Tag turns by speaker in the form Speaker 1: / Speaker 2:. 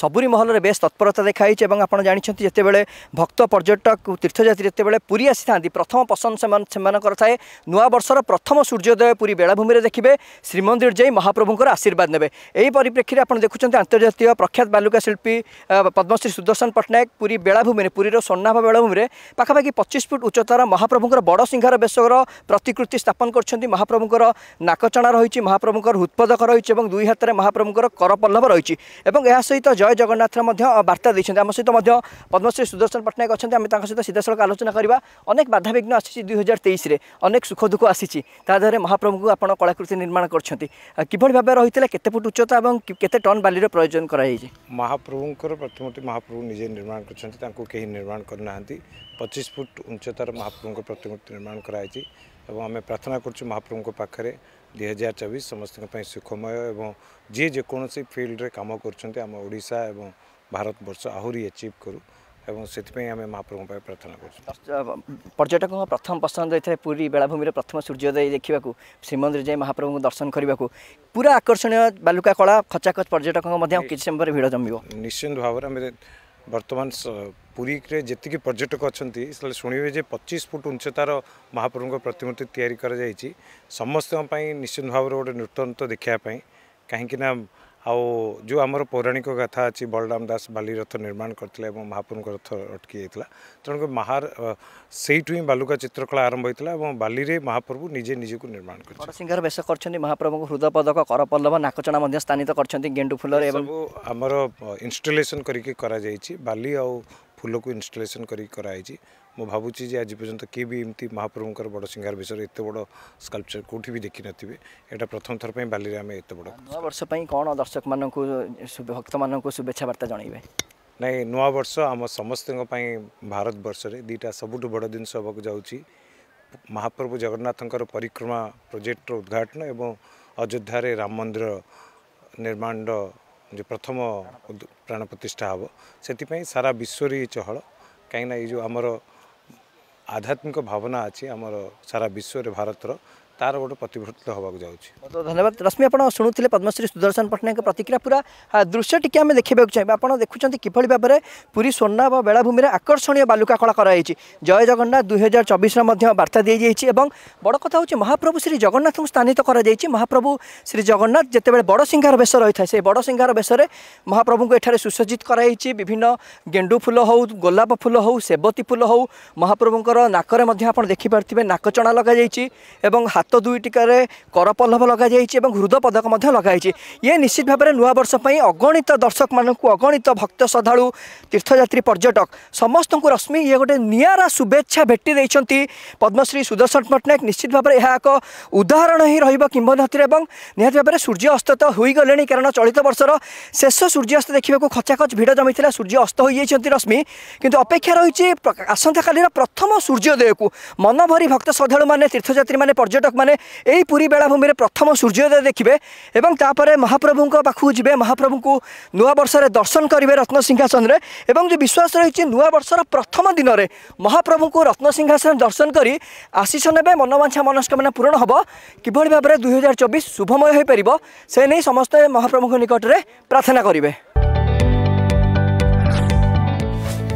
Speaker 1: सबुरी महलर base तत्परता देखाई आपड़ जानते जितेबाला भक्त पर्यटक तीर्थजात्री जितेबाला पूरी आसी था प्रथम पसंद से थाए नुआ प्रथम सूर्योदय पूरी बेलाभूमि देखिए श्रीमंदिर जा महाप्रभुर आशीर्वाद ने परिप्रेक्षी आप देखुं आंतर्जातीय प्रख्यात बालुका शिल्पी पद्मश्री सुदर्शन पट्टनायक पुरी बेलाभूमि पुरीर स्वर्णाभ बेलाभूमि पाखापाखि पचिश फुट उच्चतार महाप्रभुं बड़ सिंहार बेसर प्रतिकृति स्थापन कर महाप्रभुर नाकचणा रही महाप्रभुर हृत्पदक रही दुई हाथ में महाप्रभुर करपल्लभ रही सहित জয় জগন্নাথର ମଧ୍ୟ ବାର୍ତ୍ତା ଦେଇଛନ୍ତି ଆମ ସହିତ ମଧ୍ୟ ପଦ୍ମଶ୍ରୀ ସୁଦର୍ଶନ ପଟ୍ଟନାୟକ ଅଛନ୍ତି ଆମେ ତାଙ୍କ ସହିତ ସିଧାସଳଖ ଆଲୋଚନା କରିବା ଅନେକ ବାଧାବିଘ୍ନ ଆସିଛି ଦୁଇ ହଜାର ତେଇଶରେ ଅନେକ ସୁଖ ଦୁଃଖ ଆସିଛି ତା ଦେହରେ ମହାପ୍ରଭୁଙ୍କୁ ଆପଣ କଳାକୃତି ନିର୍ମାଣ କରିଛନ୍ତି କିଭଳି ଭାବେ ରହିଥିଲା କେତେ ଫୁଟ ଉଚ୍ଚତା ଏବଂ କେତେ ଟନ୍ ବାଲିର ପ୍ରୟୋଜନ କରାଯାଇଛି
Speaker 2: ମହାପ୍ରଭୁଙ୍କର ପ୍ରତିମୂର୍ତ୍ତି ମହାପ୍ରଭୁ ନିଜେ ନିର୍ମାଣ କରିଛନ୍ତି ତାଙ୍କୁ କେହି ନିର୍ମାଣ କରିନାହାନ୍ତି ପଚିଶ ଫୁଟ ଉଚ୍ଚତାର ମହାପ୍ରଭୁଙ୍କ ପ୍ରତିମୂର୍ତ୍ତି ନିର୍ମାଣ କରାଯାଇଛି एमे प्रार्थना महाप्रभु पार्टीले दुई हजार चबिस समस्या सुखमय जिजकी फिल्डले काम गर्ु आम ओडा ए भारतवर्ष आउरी एचिभे महाप्रभु प्रार्थना
Speaker 1: पर्यटक प्रथम पसंद पसन्दा पुरी बेलाभूमिर प्रथम सूर्योदय देखेको श्रीमन्दिर जा महाप्रभु को दर्शन गरेको पूरा आकर्षणीय बालुका कला खाख पर्यटक समय भिड जमि निश्चित भावर बर्तमान पुरीक पर्यटक अहिले
Speaker 2: जे पचिस फुट उच्चतार महाप्रभु प्रतिमूर्ति तिरि समस्या निश्चिन्त गए नृतन्त्र देखापिना आउ जो आम पौराणिक गाथा बलरमास बा रथ निर्माण गरि महाप्रभु रथ अटकिला तहारेटु बालुका चलाम्भी महाप्रभु निजे को निर्माण
Speaker 1: गरिहार महाप्रभु हृदय करपल्लव नाकचणा स्थान गरिन्छ गेन्डुफुल
Speaker 2: आम इनस्टलेसन बाली बा ଫୁଲକୁ ଇନଷ୍ଟଲେସନ୍ କରିକି କରାହେଇଛି ମୁଁ ଭାବୁଛି ଯେ ଆଜି ପର୍ଯ୍ୟନ୍ତ କିଏ ବି ଏମିତି ମହାପ୍ରଭୁଙ୍କର ବଡ଼ ସିଂହାର ବିଷୟରେ ଏତେ ବଡ଼ ସ୍କଲ୍ପଚର୍ କେଉଁଠି ବି ଦେଖିନଥିବେ ଏଇଟା ପ୍ରଥମ ଥର ପାଇଁ ବାଲିରେ ଆମେ ଏତେ ବଡ଼
Speaker 1: ନୂଆବର୍ଷ ପାଇଁ କ'ଣ ଦର୍ଶକମାନଙ୍କୁ ଭକ୍ତମାନଙ୍କୁ ଶୁଭେଚ୍ଛା ବାର୍ତ୍ତା ଜଣାଇବେ
Speaker 2: ନାଇଁ ନୂଆବର୍ଷ ଆମ ସମସ୍ତଙ୍କ ପାଇଁ ଭାରତବର୍ଷରେ ଦୁଇଟା ସବୁଠୁ ବଡ଼ ଜିନିଷ ହେବାକୁ ଯାଉଛି ମହାପ୍ରଭୁ ଜଗନ୍ନାଥଙ୍କର ପରିକ୍ରମା ପ୍ରୋଜେକ୍ଟର ଉଦ୍ଘାଟନ ଏବଂ ଅଯୋଧ୍ୟାରେ ରାମ ମନ୍ଦିର ନିର୍ମାଣର ଯେ ପ୍ରଥମ ପ୍ରାଣ ପ୍ରତିଷ୍ଠା ହେବ ସେଥିପାଇଁ ସାରା ବିଶ୍ୱରେ ଏଇ ଚହଳ କାହିଁକିନା ଏଇ ଯେଉଁ ଆମର ଆଧ୍ୟାତ୍ମିକ ଭାବନା ଅଛି ଆମର ସାରା ବିଶ୍ୱରେ ଭାରତର ତାର ଗୋଟେ ପ୍ରତିଫଳିତ ହେବାକୁ
Speaker 1: ଯାଉଛି ଧନ୍ୟବାଦ ରଶ୍ମି ଆପଣ ଶୁଣୁଥିଲେ ପଦ୍ମଶ୍ରୀ ସୁଦର୍ଶନ ପଟ୍ଟନାୟକଙ୍କ ପ୍ରତିକ୍ରିୟା ପୁରା ଦୃଶ୍ୟ ଟିକେ ଆମେ ଦେଖିବାକୁ ଚାହିଁବା ଆପଣ ଦେଖୁଛନ୍ତି କିଭଳି ଭାବରେ ପୁରୀ ସ୍ୱର୍ଣ୍ଣ ବା ବେଳାଭୂମିରେ ଆକର୍ଷଣୀୟ ବାଲୁକା କଳା କରାଯାଇଛି ଜୟ ଜଗନ୍ନାଥ ଦୁଇ ହଜାର ଚବିଶରେ ମଧ୍ୟ ବାର୍ତ୍ତା ଦିଆଯାଇଛି ଏବଂ ବଡ଼ କଥା ହେଉଛି ମହାପ୍ରଭୁ ଶ୍ରୀ ଜଗନ୍ନାଥଙ୍କୁ ସ୍ଥାନିତ କରାଯାଇଛି ମହାପ୍ରଭୁ ଶ୍ରୀ ଜଗନ୍ନାଥ ଯେତେବେଳେ ବଡ଼ସିଂହାର ବେଶ ରହିଥାଏ ସେ ବଡ଼ସିଂହାର ବେଶରେ ମହାପ୍ରଭୁଙ୍କୁ ଏଠାରେ ସୁସଜ୍ଜିତ କରାଯାଇଛି ବିଭିନ୍ନ ଗେଣ୍ଡୁ ଫୁଲ ହେଉ ଗୋଲାପ ଫୁଲ ହେଉ ସେବତୀ ଫୁଲ ହେଉ ମହାପ୍ରଭୁଙ୍କର ନାକରେ ମଧ୍ୟ ଆପଣ ଦେଖିପାରୁଥିବେ ନାକଚଣା ଲଗାଯାଇଛି ଏବଂ ହାତ ହାତ ଦୁଇଟିକରେ କରପଲ୍ଲଭ ଲଗାଯାଇଛି ଏବଂ ହୃଦ ପଦକ ମଧ୍ୟ ଲଗାଯାଇଛି ଇଏ ନିଶ୍ଚିତ ଭାବରେ ନୂଆବର୍ଷ ପାଇଁ ଅଗଣିତ ଦର୍ଶକମାନଙ୍କୁ ଅଗଣିତ ଭକ୍ତ ଶ୍ରଦ୍ଧାଳୁ ତୀର୍ଥଯାତ୍ରୀ ପର୍ଯ୍ୟଟକ ସମସ୍ତଙ୍କୁ ରଶ୍ମି ଇଏ ଗୋଟେ ନିଆରା ଶୁଭେଚ୍ଛା ଭେଟି ଦେଇଛନ୍ତି ପଦ୍ମଶ୍ରୀ ସୁଦର୍ଶନ ପଟ୍ଟନାୟକ ନିଶ୍ଚିତ ଭାବରେ ଏହା ଏକ ଉଦାହରଣ ହିଁ ରହିବ କିମ୍ବଦନ୍ତୀରେ ଏବଂ ନିହାତି ଭାବରେ ସୂର୍ଯ୍ୟ ଅସ୍ତ ତ ହୋଇଗଲେଣି କାରଣ ଚଳିତ ବର୍ଷର ଶେଷ ସୂର୍ଯ୍ୟାସ୍ତ ଦେଖିବାକୁ ଖଚାଖଚ ଭିଡ଼ ଜମିଥିଲା ସୂର୍ଯ୍ୟ ଅସ୍ତ ହୋଇଯାଇଛନ୍ତି ରଶ୍ମି କିନ୍ତୁ ଅପେକ୍ଷା ରହିଛି ଆସନ୍ତାକାଲିର ପ୍ରଥମ ସୂର୍ଯ୍ୟୋଦୟକୁ ମନଭରି ଭକ୍ତ ଶ୍ରଦ୍ଧାଳୁମାନେ ତୀର୍ଥଯାତ୍ରୀମାନେ ପର୍ଯ୍ୟଟକ দর্শকମାନେ এই ପୁରୀ ବେଳାଭୂମିରେ ପ୍ରଥମ ସୂର୍ଯ୍ୟୋଦୟ ଦେଖିବେ ଏବଂ ତାପରେ ମହାପ୍ରଭୁଙ୍କ ପାଖକୁ ଯିବେ ମହାପ୍ରଭୁଙ୍କୁ ନୂଆବର୍ଷରେ ଦର୍ଶନ କରିବେ ରତ୍ନସିଂହାସନରେ ଏବଂ ଯେଉଁ ବିଶ୍ୱାସ ରହିଛି ନୂଆବର୍ଷର ପ୍ରଥମ ଦିନରେ ମହାପ୍ରଭୁଙ୍କୁ ରତ୍ନସିଂହାସନରେ ଦର୍ଶନ କରି ଆଶିଷ ନେବେ ମନବାଞ୍ଛା ମନସ୍କାମନା ପୂରଣ ହେବ କିଭଳି ଭାବରେ ଦୁଇହଜାର ଚବିଶ ଶୁଭମୟ ହୋଇପାରିବ ସେ ନେଇ ସମସ୍ତେ ମହାପ୍ରଭୁଙ୍କ ନିକଟରେ ପ୍ରାର୍ଥନା କରିବେ